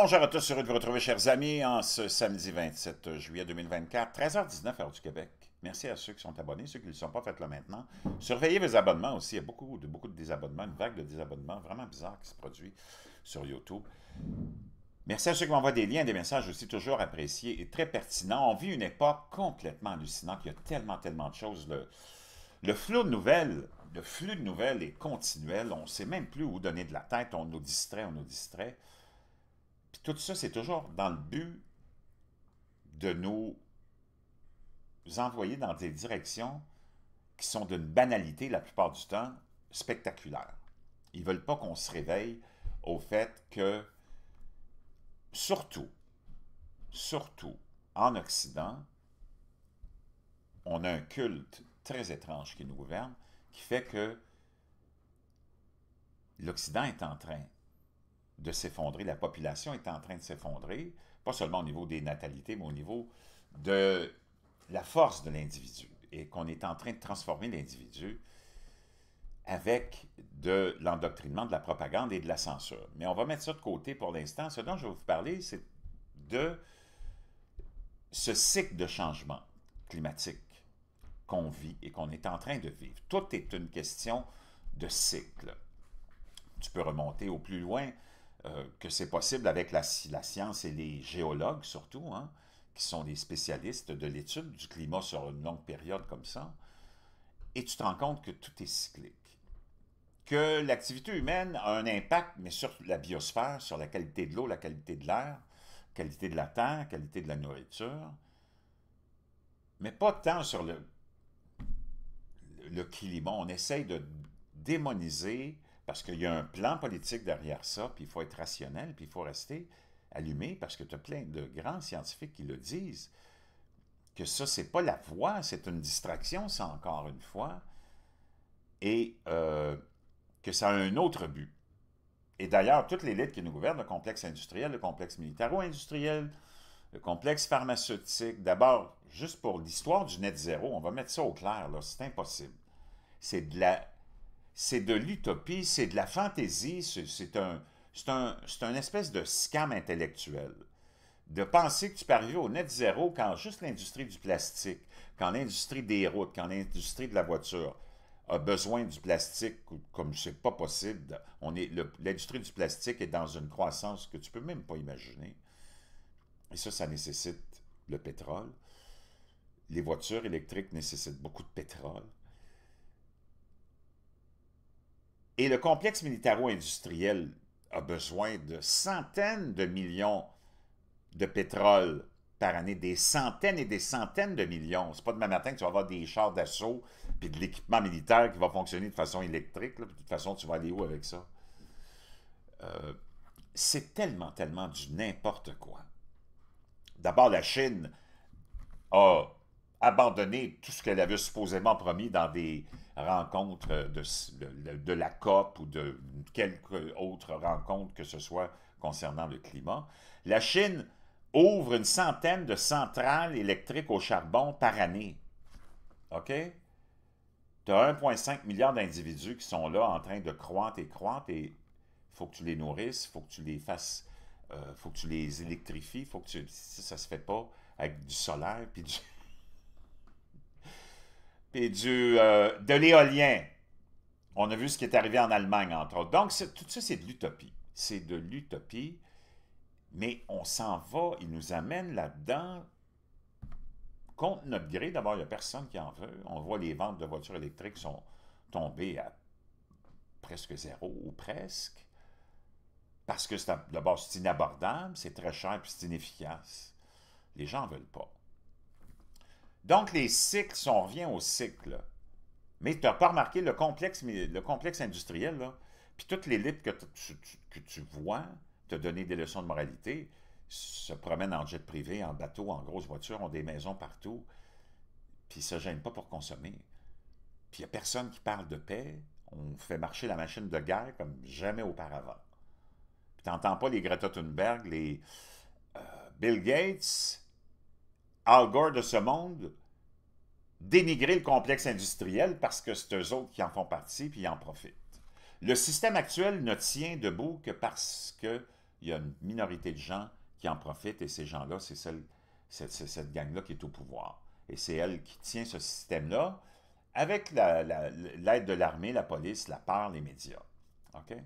bonjour à tous, heureux de vous retrouver, chers amis, en ce samedi 27 juillet 2024, 13h19, heure du Québec. Merci à ceux qui sont abonnés, ceux qui ne le sont pas, faites-le maintenant. Surveillez vos abonnements aussi. Il y a beaucoup de, beaucoup de désabonnements, une vague de désabonnements vraiment bizarre qui se produit sur YouTube. Merci à ceux qui m'envoient des liens, des messages aussi toujours appréciés et très pertinents. On vit une époque complètement hallucinante. Il y a tellement, tellement de choses. Le, le de nouvelles, le flux de nouvelles est continuel. On ne sait même plus où donner de la tête. On nous distrait, on nous distrait. Tout ça, c'est toujours dans le but de nous envoyer dans des directions qui sont d'une banalité la plupart du temps spectaculaire. Ils ne veulent pas qu'on se réveille au fait que, surtout, surtout en Occident, on a un culte très étrange qui nous gouverne, qui fait que l'Occident est en train de s'effondrer, la population est en train de s'effondrer, pas seulement au niveau des natalités, mais au niveau de la force de l'individu, et qu'on est en train de transformer l'individu avec de l'endoctrinement, de la propagande et de la censure. Mais on va mettre ça de côté pour l'instant. Ce dont je vais vous parler, c'est de ce cycle de changement climatique qu'on vit et qu'on est en train de vivre. Tout est une question de cycle. Tu peux remonter au plus loin euh, que c'est possible avec la, science et les géologues surtout, hein, qui sont des spécialistes de l'étude du climat sur une longue période comme ça, et tu te rends compte que tout est cyclique. Que l'activité humaine a un impact, mais sur la biosphère, sur la qualité de l'eau, la qualité de l'air, qualité de la terre, qualité de la nourriture, mais pas tant sur le, le climat. On essaye de démoniser parce qu'il y a un plan politique derrière ça, puis il faut être rationnel, puis il faut rester allumé, parce que tu as plein de grands scientifiques qui le disent, que ça, c'est pas la voie, c'est une distraction, ça, encore une fois, et euh, que ça a un autre but. Et d'ailleurs, toutes les qui nous gouvernent, le complexe industriel, le complexe militaro-industriel, le complexe pharmaceutique, d'abord, juste pour l'histoire du net zéro, on va mettre ça au clair, là, c'est impossible. C'est de la c'est de l'utopie, c'est de la fantaisie, c'est un, un, espèce de scam intellectuel. De penser que tu peux au net zéro quand juste l'industrie du plastique, quand l'industrie des routes, quand l'industrie de la voiture a besoin du plastique, comme c'est pas possible, l'industrie du plastique est dans une croissance que tu peux même pas imaginer. Et ça, ça nécessite le pétrole. Les voitures électriques nécessitent beaucoup de pétrole. Et le complexe militaro-industriel a besoin de centaines de millions de pétrole par année, des centaines et des centaines de millions. C'est pas demain matin que tu vas avoir des chars d'assaut puis de l'équipement militaire qui va fonctionner de façon électrique. de toute façon, tu vas aller où avec ça? Euh, c'est tellement, tellement du n'importe quoi. D'abord, la Chine a abandonné tout ce qu'elle avait supposément promis dans des rencontre de, de, la COP ou de quelques autres rencontre que ce soit concernant le climat. La Chine ouvre une centaine de centrales électriques au charbon par année. OK? Tu as 1,5 milliard d'individus qui sont là en train de croître et croître et il faut que tu les nourrisses, il faut que tu les fasses, il euh, faut que tu les électrifies, faut que tu, ça, ne se fait pas avec du solaire puis du... Et du, euh, de l'éolien. On a vu ce qui est arrivé en Allemagne, entre autres. Donc, tout ça, c'est de l'utopie. C'est de l'utopie, mais on s'en va, il nous amène là-dedans contre notre gré. D'abord, il n'y a personne qui en veut. On voit les ventes de voitures électriques sont tombées à presque zéro, ou presque, parce que d'abord, c'est inabordable, c'est très cher, puis c'est inefficace. Les gens ne veulent pas. Donc, les cycles, on revient aux cycles, mais tu n'as pas remarqué le complexe, le complexe industriel, là, puis toute l'élite que tu, vois te donner des leçons de moralité se promènent en jet privé, en bateau, en grosse voiture, ont des maisons partout, puis ils se gênent pas pour consommer. Puis il n'y a personne qui parle de paix. On fait marcher la machine de guerre comme jamais auparavant. Puis tu n'entends pas les Greta Thunberg, les euh, Bill Gates, Al Gore de ce monde dénigrer le complexe industriel parce que c'est eux autres qui en font partie et ils en profitent. Le système actuel ne tient debout que parce qu'il y a une minorité de gens qui en profitent et ces gens-là, c'est cette gang-là qui est au pouvoir. Et c'est elle qui tient ce système-là avec l'aide de l'armée, la police, la part, les médias. OK?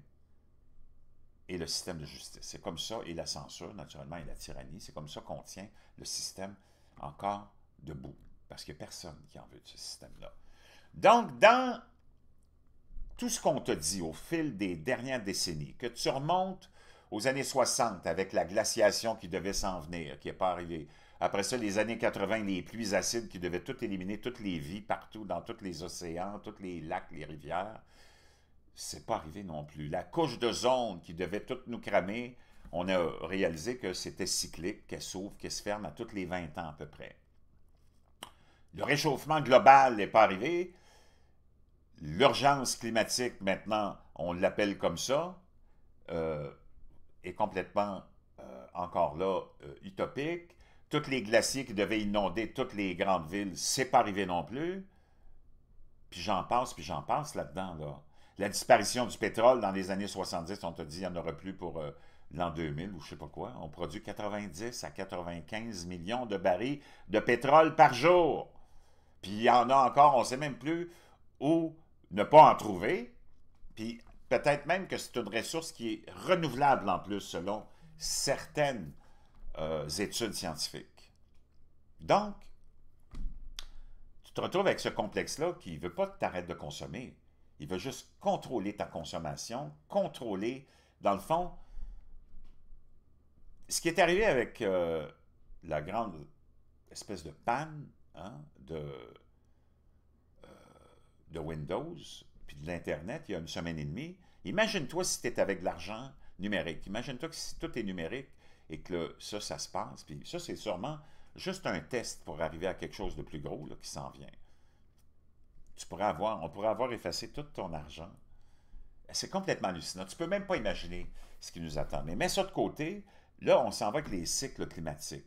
Et le système de justice. C'est comme ça, et la censure, naturellement, et la tyrannie, c'est comme ça qu'on tient le système encore debout, parce qu'il n'y a personne qui en veut de ce système-là. Donc, dans tout ce qu'on te dit au fil des dernières décennies, que tu remontes aux années 60 avec la glaciation qui devait s'en venir, qui n'est pas arrivée, après ça, les années 80, les pluies acides qui devaient tout éliminer, toutes les vies partout, dans tous les océans, tous les lacs, les rivières. C'est pas arrivé non plus. La couche de zone qui devait toutes nous cramer, on a réalisé que c'était cyclique, qu'elle s'ouvre, qu'elle se ferme à toutes les 20 ans à peu près. Le réchauffement global n'est pas arrivé. L'urgence climatique, maintenant, on l'appelle comme ça, euh, est complètement euh, encore là euh, utopique. Tous les glaciers qui devaient inonder toutes les grandes villes, c'est pas arrivé non plus. Puis j'en passe, puis j'en passe là-dedans. La disparition du pétrole dans les années 70, on te dit, il n'y en aura plus pour l'an 2000 ou je sais pas quoi, on produit 90 à 95 millions de barils de pétrole par jour. Puis il y en a encore, on ne sait même plus où ne pas en trouver. Puis peut-être même que c'est une ressource qui est renouvelable en plus selon certaines euh, études scientifiques. Donc, tu te retrouves avec ce complexe-là qui ne veut pas que tu arrêtes de consommer. Il veut juste contrôler ta consommation, contrôler, dans le fond, ce qui est arrivé avec euh, la grande espèce de panne hein, euh, de, Windows, puis de l'Internet, il y a une semaine et demie, imagine-toi si tu es avec de l'argent numérique. Imagine-toi que si tout est numérique et que ça, ça se passe, puis ça, c'est sûrement juste un test pour arriver à quelque chose de plus gros qui s'en vient. Tu pourrais avoir, on pourrait avoir effacé tout ton argent. C'est complètement hallucinant. Tu ne peux même pas imaginer ce qui nous attend. Mais mets ça de côté, Là, on s'en va avec les cycles climatiques.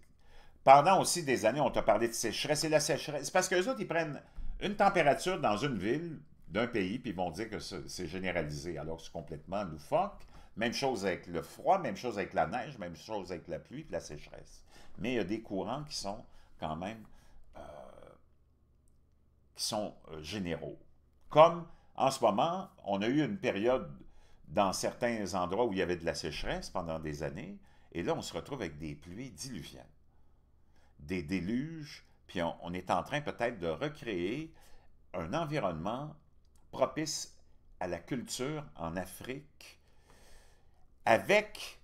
Pendant aussi des années, on t'a parlé de sécheresse. Et la sécheresse, c'est parce qu'eux autres, ils prennent une température dans une ville d'un pays, puis ils vont dire que c'est généralisé, alors que c'est complètement loufoque. Même chose avec le froid, même chose avec la neige, même chose avec la pluie et la sécheresse. Mais il y a des courants qui sont quand même euh, qui sont euh, généraux. Comme en ce moment, on a eu une période dans certains endroits où il y avait de la sécheresse pendant des années, et là, on se retrouve avec des pluies diluviennes, des déluges, puis on, est en train peut-être de recréer un environnement propice à la culture en Afrique avec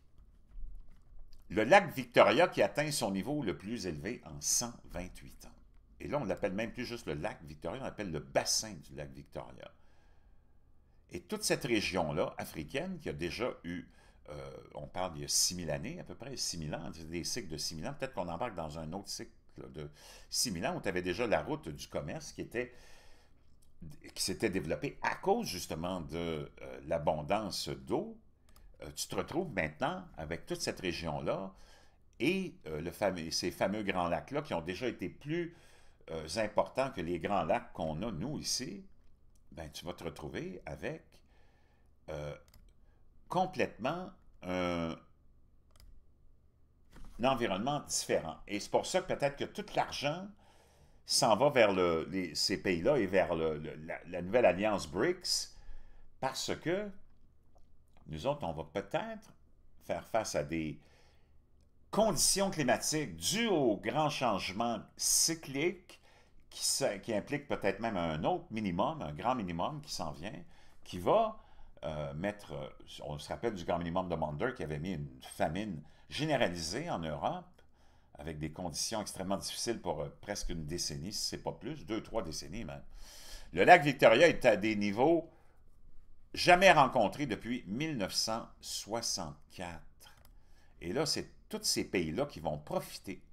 le lac Victoria qui atteint son niveau le plus élevé en 128 ans. Et là, on l'appelle même plus juste le lac Victoria, on l'appelle le bassin du lac Victoria. Et toute cette région-là, africaine, qui a déjà eu euh, on parle d'il y a 6000 années, à peu près 6000 ans, des cycles de 6000 ans. Peut-être qu'on embarque dans un autre cycle de 6000 ans où tu avais déjà la route du commerce qui était qui s'était développée à cause justement de euh, l'abondance d'eau. Euh, tu te retrouves maintenant avec toute cette région-là et le fameux, ces fameux grands lacs-là qui ont déjà été plus importants que les grands lacs qu'on a, nous, ici. Ben, tu vas te retrouver avec complètement euh, un, environnement différent. Et c'est pour ça que peut-être que tout l'argent s'en va vers ces pays-là et vers la, nouvelle alliance BRICS, parce que nous autres, on va peut-être faire face à des conditions climatiques dues au grand changements cyclique qui, qui impliquent peut-être même un autre minimum, un grand minimum qui s'en vient, qui va euh, mettre, on se rappelle du grand minimum de Mander qui avait mis une famine généralisée en Europe, avec des conditions extrêmement difficiles pour euh, presque une décennie, c'est pas plus, deux, trois décennies même. Le lac Victoria est à des niveaux jamais rencontrés depuis 1964. Et là, c'est tous ces pays-là qui vont profiter,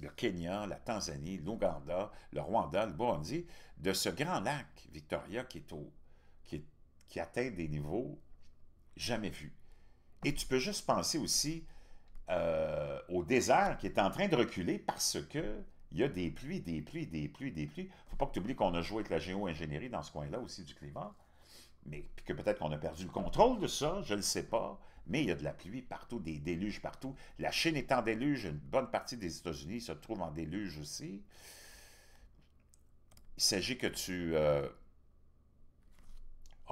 le Kenya, la Tanzanie, l'Ouganda, le Rwanda, le Burundi, de ce grand lac Victoria qui est au qui atteint des niveaux jamais vus. Et tu peux juste penser aussi euh, au désert qui est en train de reculer parce que il y a des pluies, des pluies, des pluies, des pluies. Il ne faut pas que tu oublies qu'on a joué avec la géo-ingénierie dans ce coin-là aussi du climat, mais que peut-être qu'on a perdu le contrôle de ça, je ne le sais pas, mais il y a de la pluie partout, des déluges partout. La Chine est en déluge, une bonne partie des États-Unis se trouve en déluge aussi. Il s'agit que tu euh,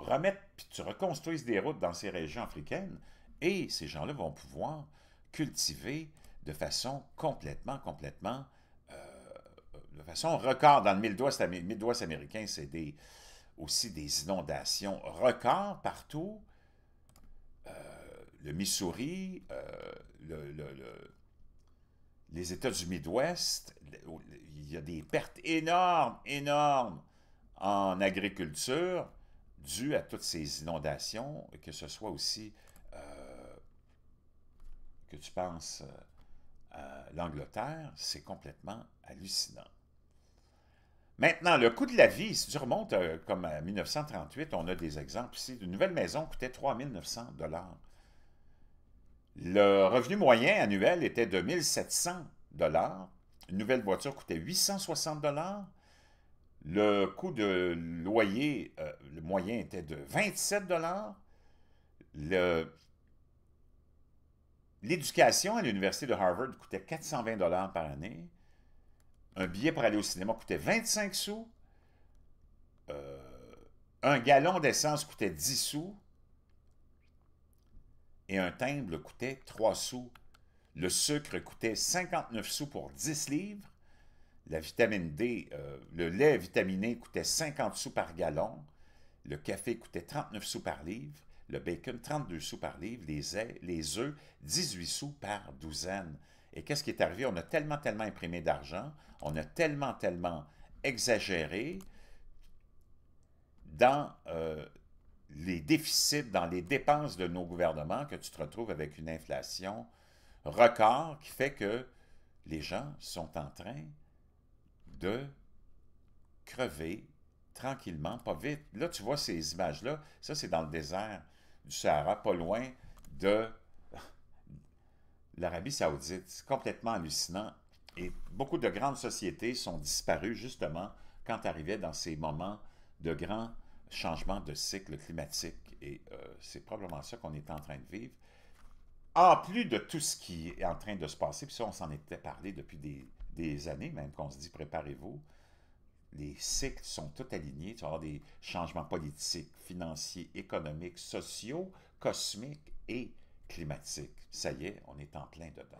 remettes, puis tu reconstruis des routes dans ces régions africaines, et ces gens-là vont pouvoir cultiver de façon complètement, complètement, euh, de façon record. Dans le Midwest, américain, c'est aussi des inondations records partout. Euh, le Missouri, euh, les États du Midwest, il y a des pertes énormes, énormes en agriculture dû à toutes ces inondations, que ce soit aussi euh, que tu penses euh, à l'Angleterre, c'est complètement hallucinant. Maintenant, le coût de la vie, si tu remontes euh, comme à 1938, on a des exemples ici, une nouvelle maison coûtait 3 900 Le revenu moyen annuel était de 1 700 une nouvelle voiture coûtait 860 le coût de loyer, euh, le moyen était de 27 L'éducation à l'université de Harvard coûtait 420 par année. Un billet pour aller au cinéma coûtait 25 sous. Euh, un gallon d'essence coûtait 10 sous. Et un timbre coûtait 3 sous. Le sucre coûtait 59 sous pour 10 livres. La vitamine D, euh, le lait vitaminé coûtait 50 sous par gallon, le café coûtait 39 sous par livre, le bacon 32 sous par livre, les, œufs, les 18 sous par douzaine. Et qu'est-ce qui est arrivé? On a tellement, tellement imprimé d'argent, on a tellement, tellement exagéré dans euh, les déficits, dans les dépenses de nos gouvernements que tu te retrouves avec une inflation record qui fait que les gens sont en train de crever tranquillement, pas vite. Là, tu vois ces images-là. Ça, c'est dans le désert du Sahara, pas loin de l'Arabie saoudite. C'est complètement hallucinant. Et beaucoup de grandes sociétés sont disparues justement quand arrivaient dans ces moments de grands changements de cycle climatique. Et euh, c'est probablement ça qu'on est en train de vivre. En plus de tout ce qui est en train de se passer, puis ça, on s'en était parlé depuis des, des années même qu'on se dit préparez-vous. Les cycles sont tout alignés. Tu vas des changements politiques, financiers, économiques, sociaux, cosmiques et climatiques. Ça y est, on est en plein dedans.